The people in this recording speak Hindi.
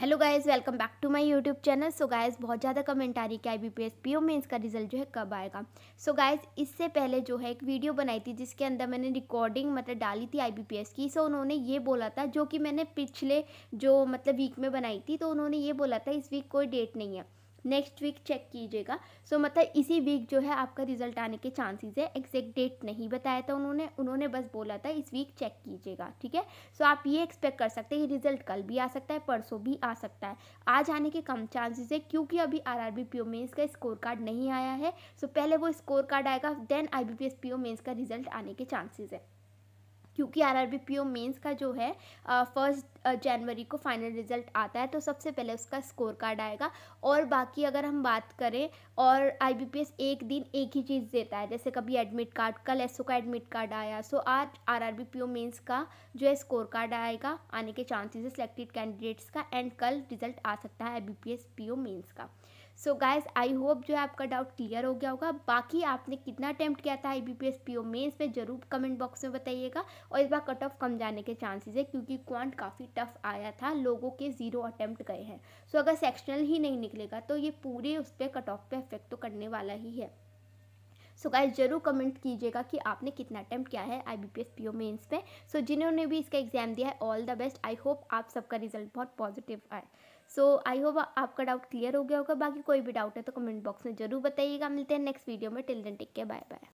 hello guys welcome back to my YouTube channel so guys बहुत ज़्यादा कमेंट आ रही कि आई बी पी में इसका रिजल्ट जो है कब आएगा सो so गाइस इससे पहले जो है एक वीडियो बनाई थी जिसके अंदर मैंने रिकॉर्डिंग मतलब डाली थी आई बी की सो so उन्होंने ये बोला था जो कि मैंने पिछले जो मतलब वीक में बनाई थी तो उन्होंने ये बोला था इस वीक कोई डेट नहीं है नेक्स्ट वीक चेक कीजिएगा सो so, मतलब इसी वीक जो है आपका रिजल्ट आने के चांसेस है एग्जैक्ट डेट नहीं बताया था उन्होंने उन्होंने बस बोला था इस वीक चेक कीजिएगा ठीक है सो आप ये एक्सपेक्ट कर सकते हैं कि रिजल्ट कल भी आ सकता है परसों भी आ सकता है आज आने के कम चांसेस है क्योंकि अभी आर आर मेंस का स्कोर कार्ड नहीं आया है सो so, पहले वो स्कोर कार्ड आएगा देन आई बी पी का रिजल्ट आने के चांसेज है क्योंकि R R B P O mains का जो है फर्स्ट जनवरी को फाइनल रिजल्ट आता है तो सबसे पहले उसका स्कोर कार्ड आएगा और बाकी अगर हम बात करें और आई बी पी एस एक दिन एक ही चीज़ देता है जैसे कभी एडमिट कार्ड कल एस का एडमिट कार्ड आया सो आज R R B P O का जो है स्कोर कार्ड आएगा आने के चांसेस है सिलेक्टेड कैंडिडेट्स का एंड कल रिजल्ट आ सकता है I B P S P O का सो गाइज आई होप जो है आपका डाउट क्लियर हो गया होगा बाकी आपने कितना अटैम्प्ट किया था I B P S P O mains में ज़रूर कमेंट बॉक्स में बताइएगा और इस बार कट ऑफ कम जाने के चांसेस है क्योंकि क्वांट काफ़ी टफ आया था लोगों के ज़ीरो अटैम्प्ट गए हैं सो अगर सेक्शनल ही नहीं निकलेगा तो ये पूरे उस पर कट ऑफ पर इफेक्ट तो करने वाला ही है सो गाइस जरूर कमेंट कीजिएगा कि आपने कितना अटैम्प्ट किया है I B P S P O mains में सो जिन्होंने भी इसका एग्जाम दिया है all the best I hope आप सबका रिजल्ट बहुत पॉजिटिव आए सो आई होप आपका डाउट क्लियर हो गया होगा बाकी कोई भी डाउट है तो कमेंट बॉक्स में जरूर बताइएगा मिलते हैं नेक्स्ट वीडियो में till then take care bye bye